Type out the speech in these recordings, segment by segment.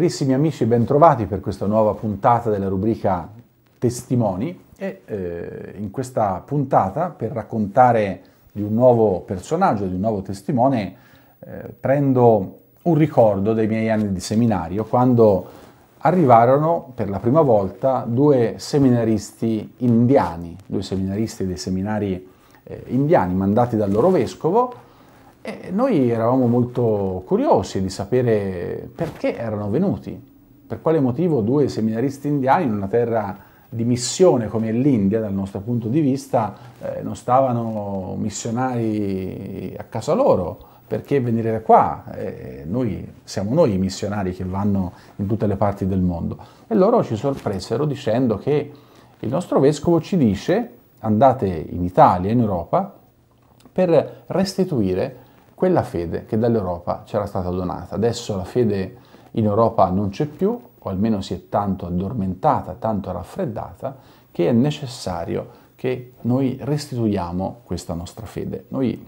Carissimi amici, bentrovati per questa nuova puntata della rubrica Testimoni e eh, in questa puntata per raccontare di un nuovo personaggio, di un nuovo testimone, eh, prendo un ricordo dei miei anni di seminario quando arrivarono per la prima volta due seminaristi indiani, due seminaristi dei seminari eh, indiani mandati dal loro vescovo e noi eravamo molto curiosi di sapere perché erano venuti, per quale motivo due seminaristi indiani in una terra di missione come l'India dal nostro punto di vista eh, non stavano missionari a casa loro, perché venire da qua? Eh, noi, siamo noi i missionari che vanno in tutte le parti del mondo. E loro ci sorpresero dicendo che il nostro vescovo ci dice andate in Italia, in Europa, per restituire quella fede che dall'Europa c'era stata donata. Adesso la fede in Europa non c'è più, o almeno si è tanto addormentata, tanto raffreddata, che è necessario che noi restituiamo questa nostra fede. Noi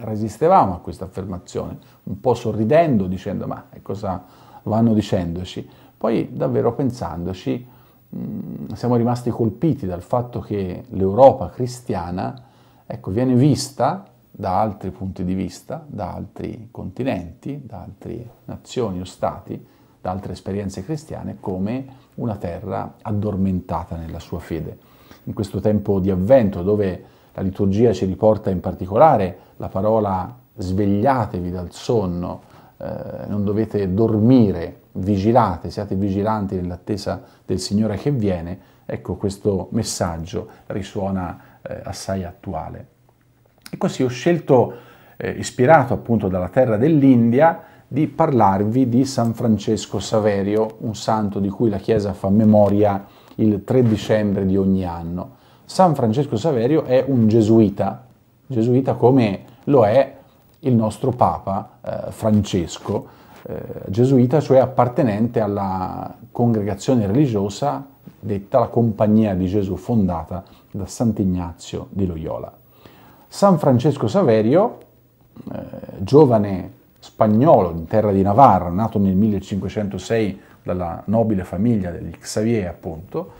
resistevamo a questa affermazione, un po' sorridendo, dicendo ma cosa vanno dicendoci? Poi davvero pensandoci, mm, siamo rimasti colpiti dal fatto che l'Europa cristiana ecco, viene vista da altri punti di vista, da altri continenti, da altre nazioni o stati, da altre esperienze cristiane, come una terra addormentata nella sua fede. In questo tempo di avvento, dove la liturgia ci riporta in particolare la parola svegliatevi dal sonno, eh, non dovete dormire, vigilate, siate vigilanti nell'attesa del Signore che viene, ecco questo messaggio risuona eh, assai attuale. E così ho scelto, eh, ispirato appunto dalla terra dell'India, di parlarvi di San Francesco Saverio, un santo di cui la Chiesa fa memoria il 3 dicembre di ogni anno. San Francesco Saverio è un gesuita, gesuita come lo è il nostro Papa eh, Francesco, eh, gesuita cioè appartenente alla congregazione religiosa detta la Compagnia di Gesù fondata da Sant'Ignazio di Loyola. San Francesco Saverio, eh, giovane spagnolo in terra di Navarra, nato nel 1506 dalla nobile famiglia degli Xavier, appunto,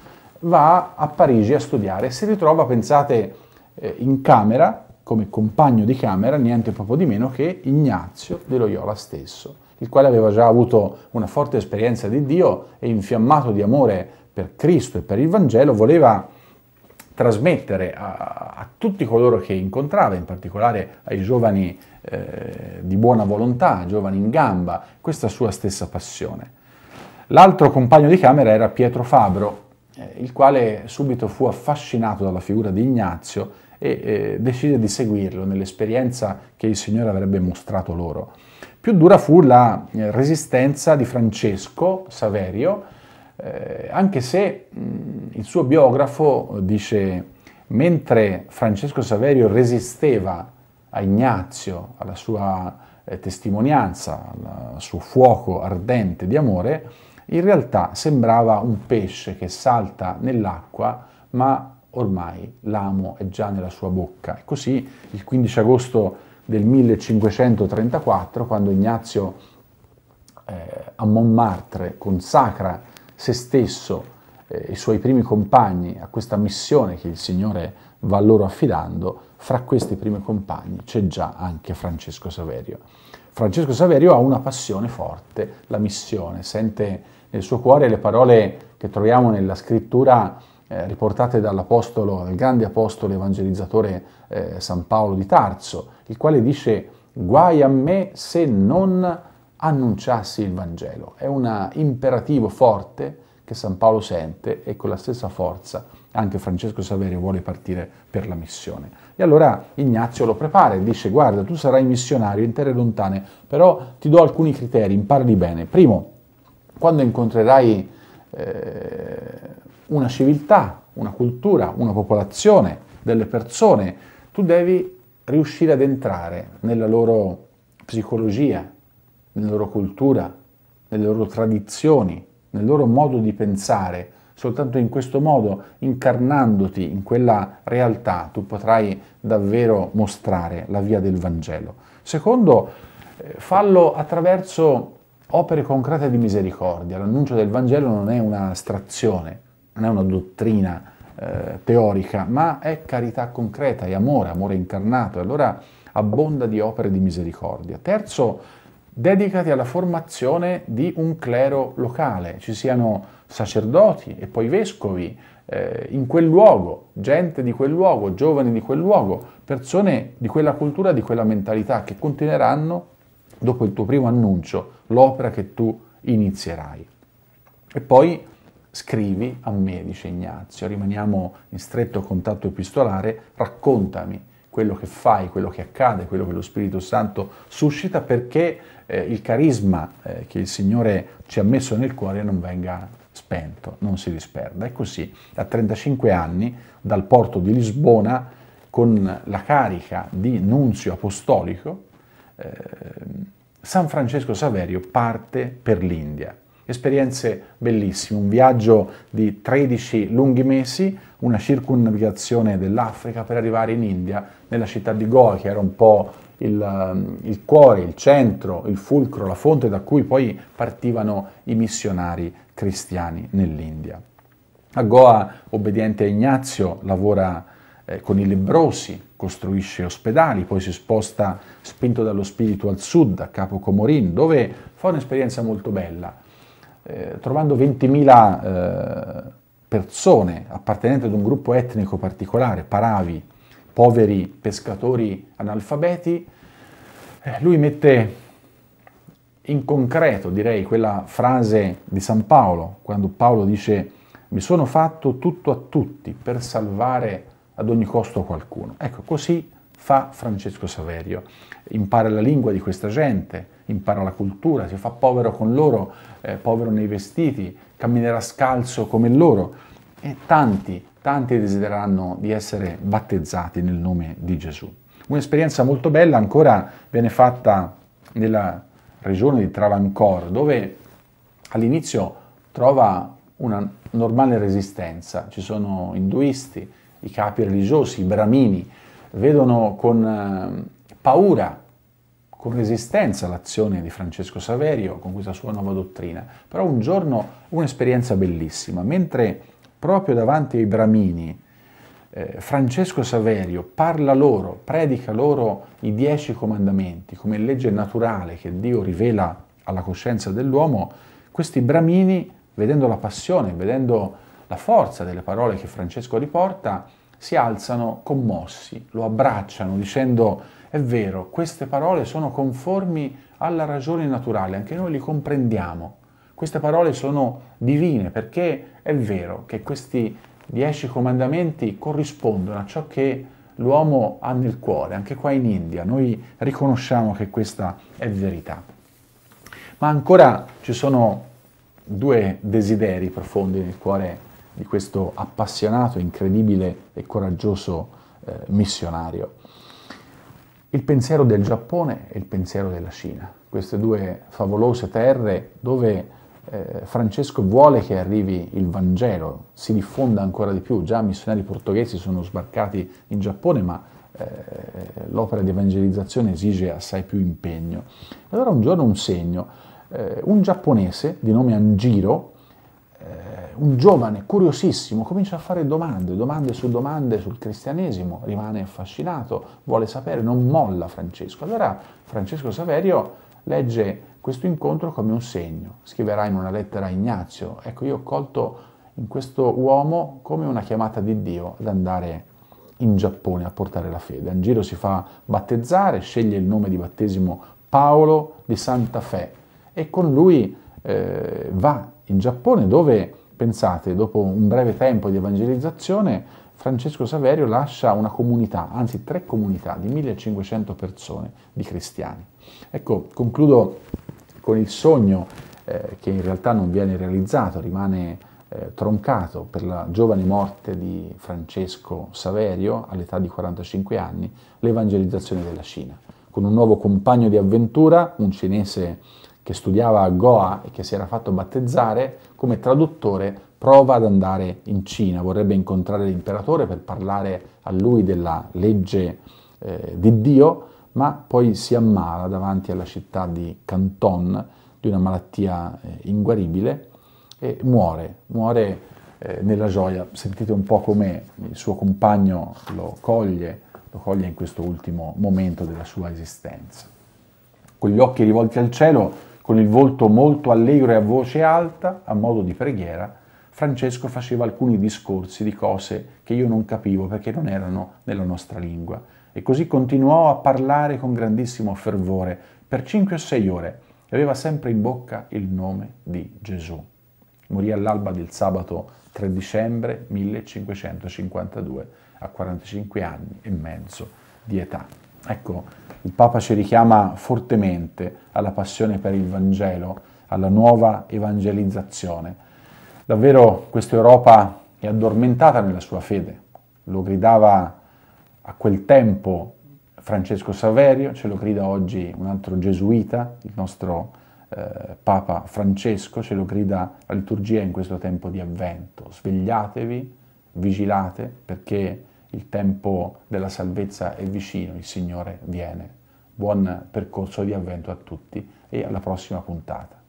va a Parigi a studiare e si ritrova, pensate, eh, in camera, come compagno di camera, niente proprio di meno che Ignazio di Loyola stesso, il quale aveva già avuto una forte esperienza di Dio e infiammato di amore per Cristo e per il Vangelo, voleva trasmettere a, a, tutti coloro che incontrava, in particolare ai giovani eh, di buona volontà, giovani in gamba, questa sua stessa passione. L'altro compagno di camera era Pietro Fabro, eh, il quale subito fu affascinato dalla figura di Ignazio e eh, decise di seguirlo nell'esperienza che il Signore avrebbe mostrato loro. Più dura fu la eh, resistenza di Francesco Saverio, eh, anche se mh, mm, il suo biografo dice mentre Francesco Saverio resisteva a Ignazio, alla sua eh, testimonianza, al suo fuoco ardente di amore, in realtà sembrava un pesce che salta nell'acqua, ma ormai l'amo è già nella sua bocca. E così il 15 agosto del 1534, quando Ignazio eh, a Montmartre consacra se stesso e eh, i suoi primi compagni a questa missione che il Signore va loro affidando, fra questi primi compagni c'è già anche Francesco Saverio. Francesco Saverio ha una passione forte, la missione, sente nel suo cuore le parole che troviamo nella scrittura eh, riportate dall'apostolo, dal grande apostolo evangelizzatore eh, San Paolo di Tarso, il quale dice guai a me se non annunciassi il Vangelo. È un imperativo forte che San Paolo sente e con la stessa forza anche Francesco Saverio vuole partire per la missione. E allora Ignazio lo prepara e dice guarda tu sarai missionario in terre lontane, però ti do alcuni criteri, imparali bene. Primo, quando incontrerai eh, una civiltà, una cultura, una popolazione, delle persone, tu devi riuscire ad entrare nella loro psicologia, nella loro cultura, nelle loro tradizioni, nel loro modo di pensare. Soltanto in questo modo, incarnandoti in quella realtà, tu potrai davvero mostrare la via del Vangelo. Secondo, eh, fallo attraverso opere concrete di misericordia. L'annuncio del Vangelo non è un'astrazione, non è una dottrina eh, teorica, ma è carità concreta, è amore, amore incarnato. Allora abbonda di opere di misericordia. Terzo, dedicati alla formazione di un clero locale, ci siano sacerdoti e poi vescovi eh, in quel luogo, gente di quel luogo, giovani di quel luogo, persone di quella cultura, di quella mentalità che continueranno dopo il tuo primo annuncio l'opera che tu inizierai. E poi scrivi a me, dice Ignazio, rimaniamo in stretto contatto epistolare, raccontami quello che fai, quello che accade, quello che lo Spirito Santo suscita perché eh, il carisma eh, che il Signore ci ha messo nel cuore non venga spento, non si disperda. E così a 35 anni dal porto di Lisbona con la carica di nunzio apostolico eh, San Francesco Saverio parte per l'India Esperienze bellissime, un viaggio di 13 lunghi mesi, una circunnavigazione dell'Africa per arrivare in India, nella città di Goa, che era un po' il, um, il cuore, il centro, il fulcro, la fonte da cui poi partivano i missionari cristiani nell'India. A Goa, obbediente a Ignazio, lavora eh, con i lebrosi, costruisce ospedali, poi si sposta spinto dallo spirito al sud, a Capo Comorin, dove fa un'esperienza molto bella. Eh, trovando 20.000 eh, persone appartenenti ad un gruppo etnico particolare, paravi, poveri pescatori analfabeti, eh, lui mette in concreto, direi, quella frase di San Paolo, quando Paolo dice mi sono fatto tutto a tutti per salvare ad ogni costo qualcuno. Ecco, così fa Francesco Saverio, impara la lingua di questa gente, impara la cultura, si fa povero con loro, eh, povero nei vestiti, camminerà scalzo come loro. E tanti, tanti desidereranno di essere battezzati nel nome di Gesù. Un'esperienza molto bella ancora viene fatta nella regione di Travancore, dove all'inizio trova una normale resistenza. Ci sono induisti, i capi religiosi, i bramini, vedono con eh, paura con resistenza l'azione di Francesco Saverio con questa sua nuova dottrina, però un giorno un'esperienza bellissima, mentre proprio davanti ai Bramini eh, Francesco Saverio parla loro, predica loro i dieci comandamenti come legge naturale che Dio rivela alla coscienza dell'uomo, questi Bramini, vedendo la passione, vedendo la forza delle parole che Francesco riporta, si alzano commossi, lo abbracciano dicendo è vero, queste parole sono conformi alla ragione naturale, anche noi li comprendiamo. Queste parole sono divine perché è vero che questi dieci comandamenti corrispondono a ciò che l'uomo ha nel cuore, anche qua in India, noi riconosciamo che questa è verità. Ma ancora ci sono due desideri profondi nel cuore di questo appassionato, incredibile e coraggioso eh, missionario. Il pensiero del Giappone e il pensiero della Cina, queste due favolose terre dove eh, Francesco vuole che arrivi il Vangelo, si diffonda ancora di più, già missionari portoghesi sono sbarcati in Giappone, ma eh, l'opera di evangelizzazione esige assai più impegno. Allora un giorno un segno, eh, un giapponese di nome Angiro, un giovane curiosissimo comincia a fare domande, domande su domande sul cristianesimo, rimane affascinato, vuole sapere, non molla Francesco. Allora Francesco Saverio legge questo incontro come un segno, scriverà in una lettera a Ignazio, ecco io ho colto in questo uomo come una chiamata di Dio ad andare in Giappone a portare la fede. Angiro si fa battezzare, sceglie il nome di battesimo Paolo di Santa Fe e con lui eh, va in Giappone dove Pensate, dopo un breve tempo di evangelizzazione, Francesco Saverio lascia una comunità, anzi tre comunità di 1500 persone, di cristiani. Ecco, concludo con il sogno eh, che in realtà non viene realizzato, rimane eh, troncato per la giovane morte di Francesco Saverio all'età di 45 anni, l'evangelizzazione della Cina, con un nuovo compagno di avventura, un cinese che studiava a Goa e che si era fatto battezzare, come traduttore prova ad andare in Cina, vorrebbe incontrare l'imperatore per parlare a lui della legge eh, di Dio, ma poi si ammala davanti alla città di Canton di una malattia eh, inguaribile e muore, muore eh, nella gioia. Sentite un po' come il suo compagno lo coglie, lo coglie in questo ultimo momento della sua esistenza. Con gli occhi rivolti al cielo, con il volto molto allegro e a voce alta, a modo di preghiera, Francesco faceva alcuni discorsi di cose che io non capivo perché non erano nella nostra lingua. E così continuò a parlare con grandissimo fervore per cinque o sei ore e aveva sempre in bocca il nome di Gesù. Morì all'alba del sabato 3 dicembre 1552 a 45 anni e mezzo di età. Ecco, il Papa ci richiama fortemente alla passione per il Vangelo, alla nuova evangelizzazione. Davvero questa Europa è addormentata nella sua fede, lo gridava a quel tempo Francesco Saverio, ce lo grida oggi un altro gesuita, il nostro eh, Papa Francesco, ce lo grida la liturgia in questo tempo di avvento. Svegliatevi, vigilate, perché il tempo della salvezza è vicino, il Signore viene. Buon percorso di avvento a tutti e alla prossima puntata.